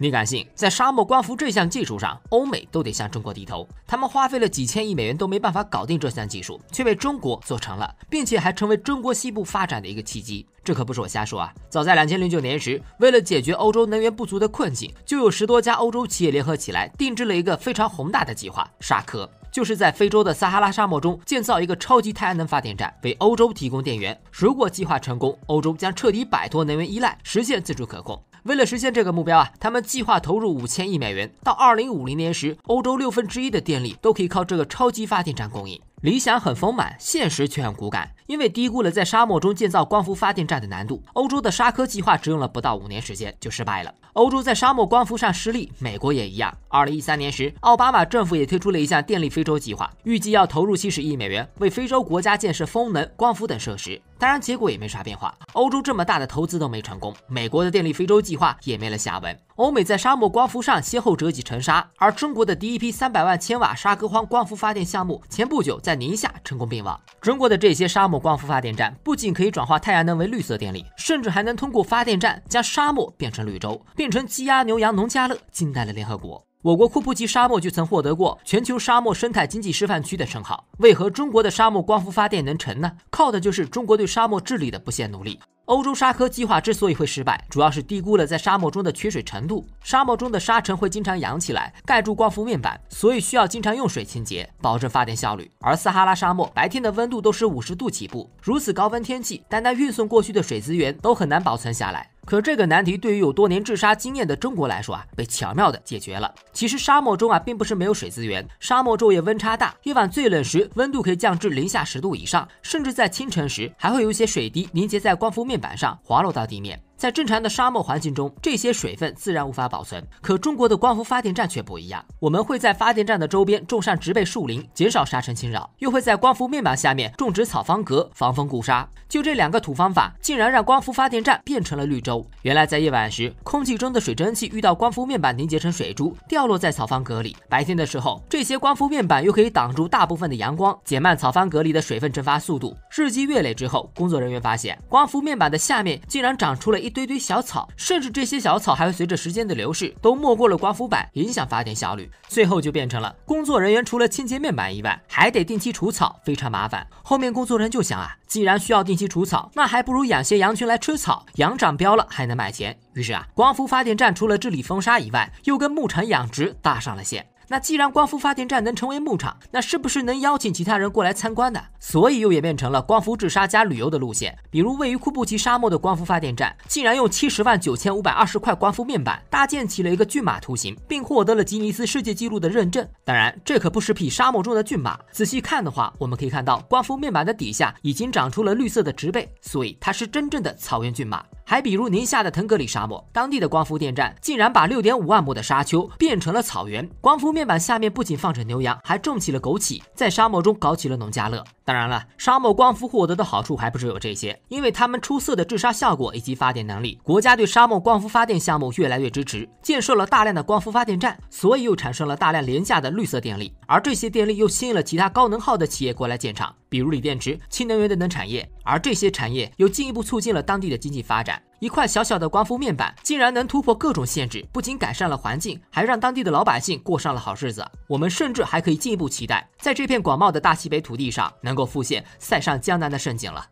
你敢信，在沙漠光伏这项技术上，欧美都得向中国低头。他们花费了几千亿美元都没办法搞定这项技术，却被中国做成了，并且还成为中国西部发展的一个契机。这可不是我瞎说啊！早在两千零九年时，为了解决欧洲能源不足的困境，就有十多家欧洲企业联合起来，定制了一个非常宏大的计划——沙科，就是在非洲的撒哈拉沙漠中建造一个超级太阳能发电站，为欧洲提供电源。如果计划成功，欧洲将彻底摆脱能源依赖，实现自主可控。为了实现这个目标啊，他们计划投入五千亿美元，到二零五零年时，欧洲六分之一的电力都可以靠这个超级发电站供应。理想很丰满，现实却很骨感，因为低估了在沙漠中建造光伏发电站的难度，欧洲的沙科计划只用了不到五年时间就失败了。欧洲在沙漠光伏上失利，美国也一样。二零一三年时，奥巴马政府也推出了一项电力非洲计划，预计要投入七十亿美元，为非洲国家建设风能、光伏等设施。当然，结果也没啥变化。欧洲这么大的投资都没成功，美国的电力非洲计划也没了下文。欧美在沙漠光伏上先后折戟沉沙，而中国的第一批三百万千瓦沙戈荒光伏发电项目前不久在宁夏成功并网。中国的这些沙漠光伏发电站不仅可以转化太阳能为绿色电力，甚至还能通过发电站将沙漠变成绿洲，变成鸡鸭牛羊农家乐，惊呆了联合国。我国库布齐沙漠就曾获得过全球沙漠生态经济示范区的称号。为何中国的沙漠光伏发电能成呢？靠的就是中国对沙漠治理的不懈努力。欧洲沙科计划之所以会失败，主要是低估了在沙漠中的缺水程度。沙漠中的沙尘会经常扬起来，盖住光伏面板，所以需要经常用水清洁，保证发电效率。而撒哈拉沙漠白天的温度都是五十度起步，如此高温天气，单单运送过去的水资源都很难保存下来。可这个难题对于有多年治沙经验的中国来说啊，被巧妙的解决了。其实沙漠中啊，并不是没有水资源。沙漠昼夜温差大，夜晚最冷时温度可以降至零下十度以上，甚至在清晨时还会有一些水滴凝结在光伏面板上滑落到地面。在正常的沙漠环境中，这些水分自然无法保存。可中国的光伏发电站却不一样，我们会在发电站的周边种上植被树林，减少沙尘侵扰，又会在光伏面板下面种植草方格，防风固沙。就这两个土方法，竟然让光伏发电站变成了绿洲。原来在夜晚时，空气中的水蒸气遇到光伏面板凝结成水珠，掉落在草方格里。白天的时候，这些光伏面板又可以挡住大部分的阳光，减慢草方格里的水分蒸发速度。日积月累之后，工作人员发现，光伏面板的下面竟然长出了一。一堆堆小草，甚至这些小草还会随着时间的流逝都没过了光伏板，影响发电效率。最后就变成了工作人员除了清洁面板以外，还得定期除草，非常麻烦。后面工作人员就想啊，既然需要定期除草，那还不如养些羊群来吃草，羊长膘了还能卖钱。于是啊，光伏发电站除了治理风沙以外，又跟牧场养殖搭上了线。那既然光伏发电站能成为牧场，那是不是能邀请其他人过来参观呢？所以又演变成了光伏治沙加旅游的路线。比如位于库布齐沙漠的光伏发电站，竟然用七十万九千五百二十块光伏面板搭建起了一个骏马图形，并获得了吉尼斯世界纪录的认证。当然，这可不是匹沙漠中的骏马。仔细看的话，我们可以看到光伏面板的底下已经长出了绿色的植被，所以它是真正的草原骏马。还比如宁夏的腾格里沙漠，当地的光伏电站竟然把六点五万亩的沙丘变成了草原，光伏面板下面不仅放着牛羊，还种起了枸杞，在沙漠中搞起了农家乐。当然了，沙漠光伏获得的好处还不只有这些，因为它们出色的治沙效果以及发电能力，国家对沙漠光伏发电项目越来越支持，建设了大量的光伏发电站，所以又产生了大量廉价的绿色电力，而这些电力又吸引了其他高能耗的企业过来建厂，比如锂电池、氢能源等等产业，而这些产业又进一步促进了当地的经济发展。一块小小的光伏面板竟然能突破各种限制，不仅改善了环境，还让当地的老百姓过上了好日子。我们甚至还可以进一步期待，在这片广袤的大西北土地上，能够复现塞上江南的盛景了。